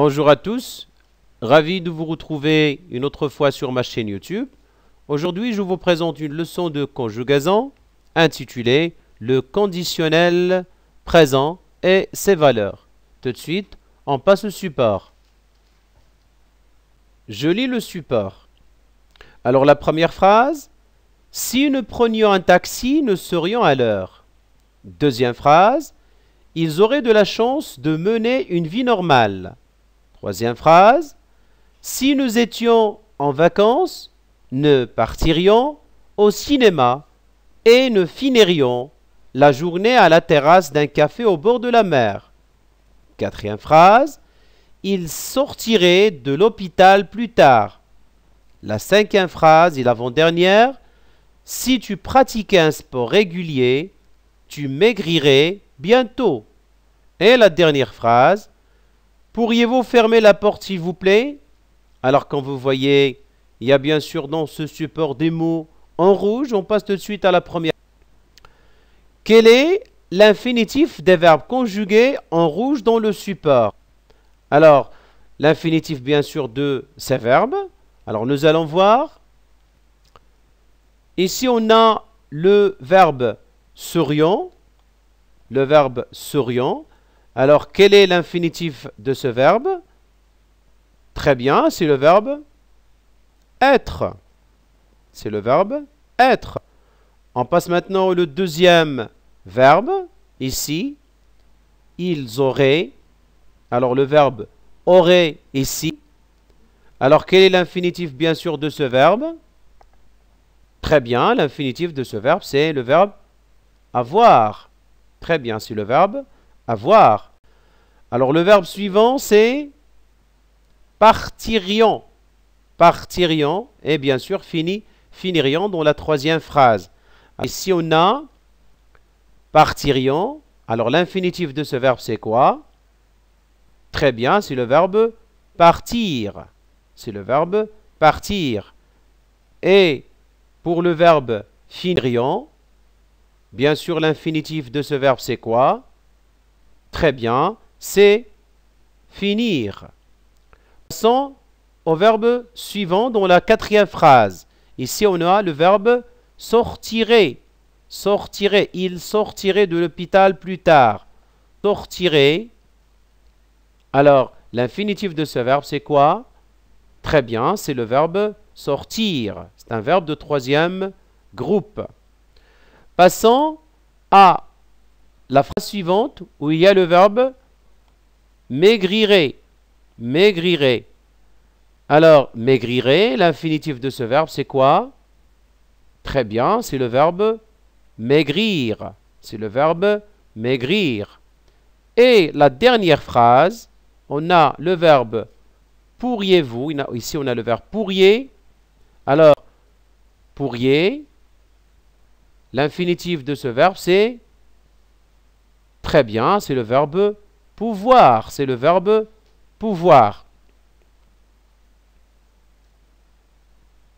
Bonjour à tous, ravi de vous retrouver une autre fois sur ma chaîne YouTube. Aujourd'hui, je vous présente une leçon de conjugaison intitulée Le conditionnel présent et ses valeurs. Tout de suite, on passe au support. Je lis le support. Alors la première phrase, si nous prenions un taxi, nous serions à l'heure. Deuxième phrase, ils auraient de la chance de mener une vie normale. Troisième phrase. Si nous étions en vacances, nous partirions au cinéma et nous finirions la journée à la terrasse d'un café au bord de la mer. Quatrième phrase. Il sortirait de l'hôpital plus tard. La cinquième phrase et l'avant-dernière. Si tu pratiquais un sport régulier, tu maigrirais bientôt. Et la dernière phrase. Pourriez-vous fermer la porte s'il vous plaît Alors quand vous voyez, il y a bien sûr dans ce support des mots en rouge, on passe tout de suite à la première. Quel est l'infinitif des verbes conjugués en rouge dans le support Alors, l'infinitif bien sûr de ces verbes. Alors nous allons voir. Ici on a le verbe souriant, le verbe souriant. Alors, quel est l'infinitif de ce verbe Très bien, c'est le verbe être. C'est le verbe être. On passe maintenant au deuxième verbe. Ici, ils auraient. Alors, le verbe aurait ici. Alors, quel est l'infinitif, bien sûr, de ce verbe Très bien, l'infinitif de ce verbe, c'est le verbe avoir. Très bien, c'est le verbe avoir. Alors le verbe suivant, c'est partirions. Partirions, et bien sûr, fini, finirions dans la troisième phrase. si on a partirions. Alors l'infinitif de ce verbe, c'est quoi Très bien, c'est le verbe partir. C'est le verbe partir. Et pour le verbe finirions, bien sûr, l'infinitif de ce verbe, c'est quoi Très bien, c'est finir. Passons au verbe suivant dans la quatrième phrase. Ici, on a le verbe sortirait. Sortirait. Il sortirait de l'hôpital plus tard. Sortirait. Alors, l'infinitif de ce verbe, c'est quoi Très bien, c'est le verbe sortir. C'est un verbe de troisième groupe. Passons à la phrase suivante où il y a le verbe maigrirait. Maigrirait. Alors, maigrirait, l'infinitif de ce verbe, c'est quoi Très bien, c'est le verbe maigrir. C'est le verbe maigrir. Et la dernière phrase, on a le verbe pourriez-vous. Ici, on a le verbe pourriez. Alors, pourriez, l'infinitif de ce verbe, c'est Très bien, c'est le verbe pouvoir. C'est le verbe pouvoir.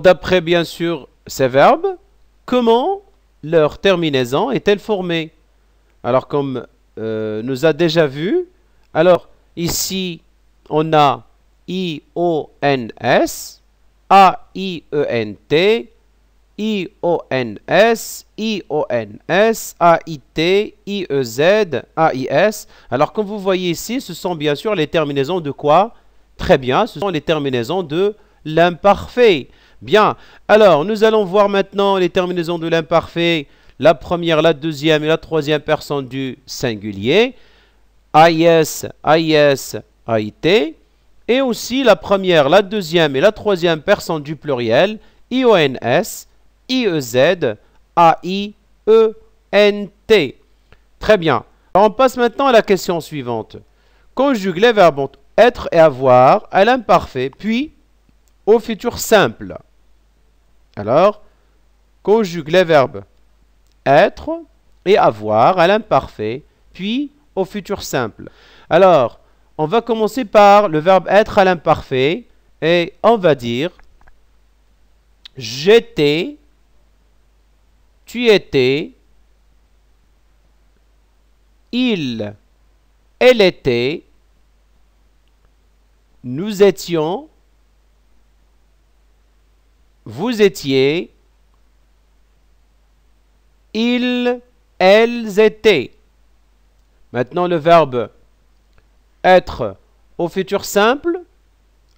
D'après bien sûr ces verbes, comment leur terminaison est-elle formée Alors comme euh, nous a déjà vu, alors ici on a I-O-N-S, A-I-E-N-T, I-O-N-S, I-O-N-S, A-I-T, I-E-Z, A-I-S. Alors, comme vous voyez ici, ce sont bien sûr les terminaisons de quoi Très bien, ce sont les terminaisons de l'imparfait. Bien, alors nous allons voir maintenant les terminaisons de l'imparfait. La première, la deuxième et la troisième personne du singulier. A-I-S, A-I-T. Et aussi la première, la deuxième et la troisième personne du pluriel. I-O-N-S. I-E-Z, A-I-E-N-T. Très bien. on passe maintenant à la question suivante. Conjugue les verbes être et avoir à l'imparfait, puis au futur simple. Alors, conjugue les verbes être et avoir à l'imparfait, puis au futur simple. Alors, on va commencer par le verbe être à l'imparfait et on va dire j'étais tu étais, il, elle était, nous étions, vous étiez, ils, elles étaient. Maintenant le verbe être au futur simple.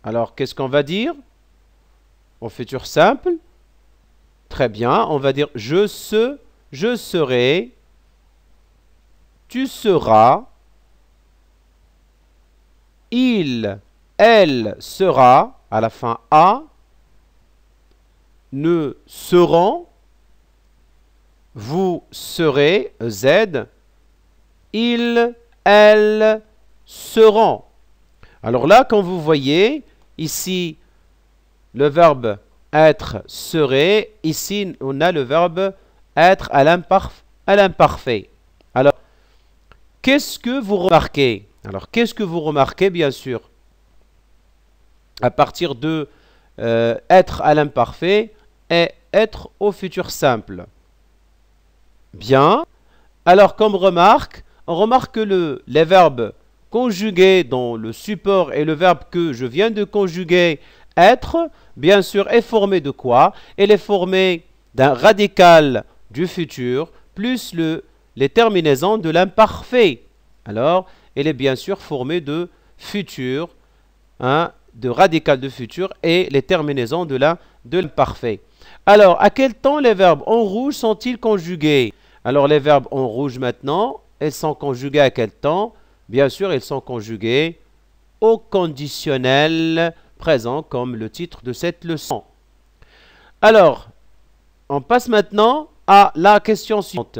Alors qu'est-ce qu'on va dire Au futur simple, Très bien, on va dire je se, je serai, tu seras, il, elle sera, à la fin A, ne seront, vous serez, Z, il, elle seront. Alors là, quand vous voyez ici le verbe être serait, ici on a le verbe être à l'imparfait. Alors, qu'est-ce que vous remarquez Alors, qu'est-ce que vous remarquez, bien sûr À partir de euh, être à l'imparfait et être au futur simple. Bien. Alors, comme remarque, on remarque que le, les verbes conjugués dont le support et le verbe que je viens de conjuguer être, bien sûr, est formé de quoi Elle est formée d'un radical du futur plus le, les terminaisons de l'imparfait. Alors, elle est bien sûr formée de futur, hein, de radical de futur et les terminaisons de l'imparfait. De Alors, à quel temps les verbes en rouge sont-ils conjugués Alors, les verbes en rouge maintenant, elles sont conjugués à quel temps Bien sûr, elles sont conjugués au conditionnel présent comme le titre de cette leçon. Alors, on passe maintenant à la question suivante.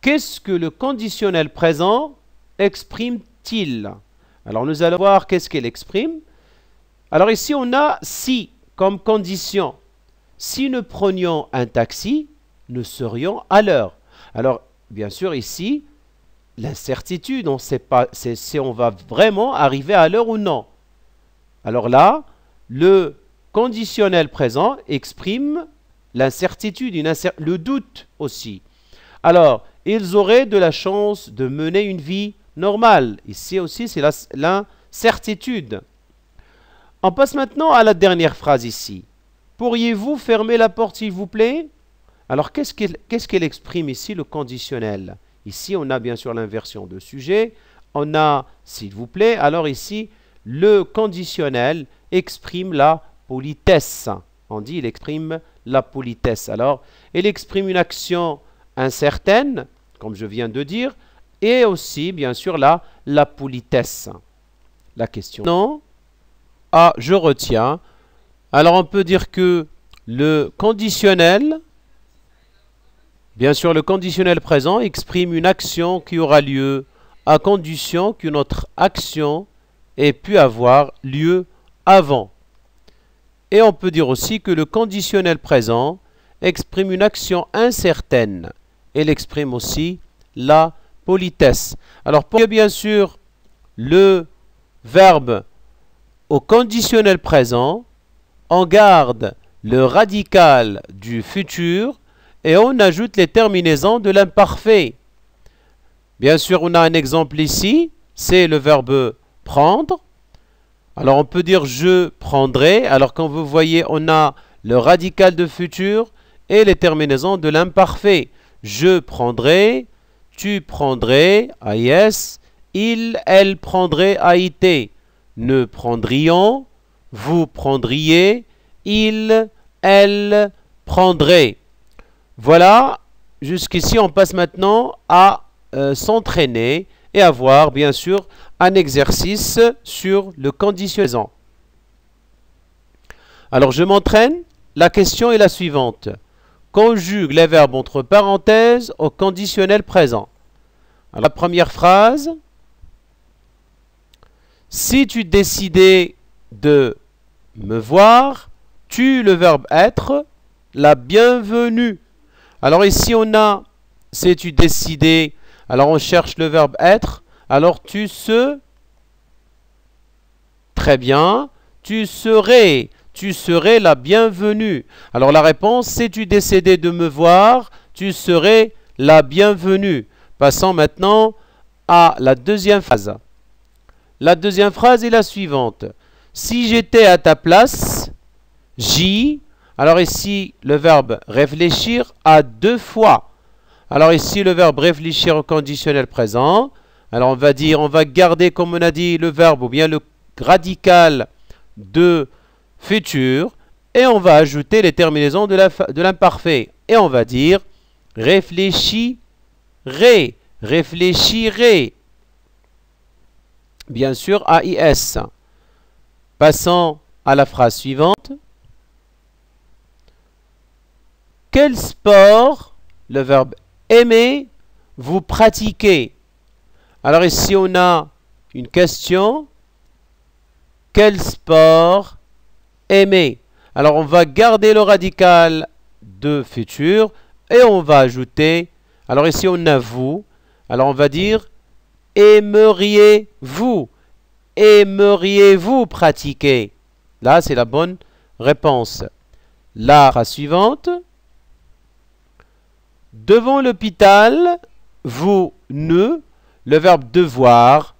Qu'est-ce que le conditionnel présent exprime-t-il Alors nous allons voir qu'est-ce qu'il exprime. Alors ici on a si comme condition. Si nous prenions un taxi, nous serions à l'heure. Alors bien sûr ici, l'incertitude, on ne sait pas si on va vraiment arriver à l'heure ou non. Alors là, le conditionnel présent exprime l'incertitude, le doute aussi. Alors, ils auraient de la chance de mener une vie normale. Ici aussi, c'est l'incertitude. On passe maintenant à la dernière phrase ici. Pourriez-vous fermer la porte, s'il vous plaît Alors, qu'est-ce qu'elle exprime ici, le conditionnel Ici, on a bien sûr l'inversion de sujet. On a, s'il vous plaît. Alors ici, le conditionnel exprime la politesse. On dit il exprime la politesse. Alors, il exprime une action incertaine, comme je viens de dire, et aussi, bien sûr, la, la politesse. La question non. Ah, je retiens. Alors, on peut dire que le conditionnel, bien sûr, le conditionnel présent exprime une action qui aura lieu à condition que notre action et pu avoir lieu avant. Et on peut dire aussi que le conditionnel présent exprime une action incertaine. et exprime aussi la politesse. Alors, pour bien sûr le verbe au conditionnel présent, on garde le radical du futur et on ajoute les terminaisons de l'imparfait. Bien sûr, on a un exemple ici, c'est le verbe prendre. Alors on peut dire je prendrai. Alors quand vous voyez, on a le radical de futur et les terminaisons de l'imparfait. Je prendrai, tu prendrais, AIS, il, elle prendrait, AIT. Ne prendrions, vous prendriez, il, elle prendrait. Voilà, jusqu'ici on passe maintenant à euh, s'entraîner avoir bien sûr un exercice sur le conditionnel. Alors je m'entraîne, la question est la suivante. Conjugue les verbes entre parenthèses au conditionnel présent. À la première phrase, si tu décidais de me voir, tu le verbe être, la bienvenue. Alors ici on a, si tu décidais alors on cherche le verbe être. Alors tu se... Très bien. Tu serais. Tu serais la bienvenue. Alors la réponse, si tu décédais de me voir Tu serais la bienvenue. Passons maintenant à la deuxième phrase. La deuxième phrase est la suivante. Si j'étais à ta place, j'y... Alors ici, le verbe réfléchir a deux fois. Alors ici, le verbe réfléchir au conditionnel présent. Alors on va dire, on va garder, comme on a dit, le verbe ou bien le radical de futur. Et on va ajouter les terminaisons de l'imparfait. Et on va dire réfléchiré. Réfléchiré. Bien sûr, AIS. Passons à la phrase suivante. Quel sport, le verbe Aimer, vous pratiquez. Alors ici, on a une question. Quel sport aimer Alors, on va garder le radical de futur et on va ajouter. Alors ici, on a vous. Alors, on va dire aimeriez-vous Aimeriez-vous pratiquer Là, c'est la bonne réponse. La suivante. Devant l'hôpital, vous ne, le verbe devoir,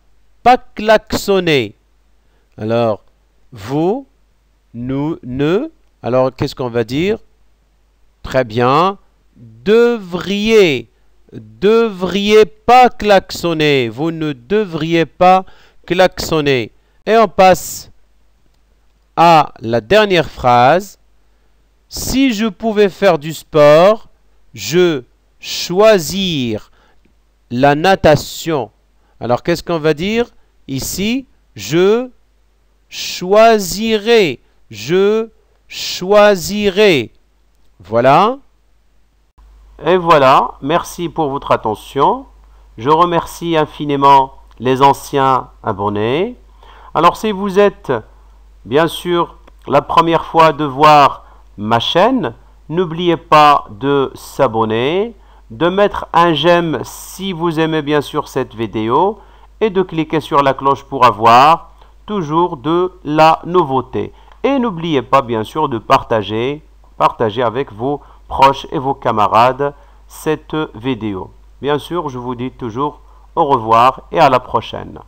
pas klaxonner. Alors, vous, nous, ne, alors qu'est-ce qu'on va dire Très bien, devriez, devriez pas klaxonner, vous ne devriez pas klaxonner. Et on passe à la dernière phrase. Si je pouvais faire du sport, je choisir la natation. Alors qu'est-ce qu'on va dire ici Je choisirai. Je choisirai. Voilà. Et voilà, merci pour votre attention. Je remercie infiniment les anciens abonnés. Alors si vous êtes, bien sûr, la première fois de voir ma chaîne, n'oubliez pas de s'abonner de mettre un j'aime si vous aimez bien sûr cette vidéo et de cliquer sur la cloche pour avoir toujours de la nouveauté. Et n'oubliez pas bien sûr de partager, partager avec vos proches et vos camarades cette vidéo. Bien sûr, je vous dis toujours au revoir et à la prochaine.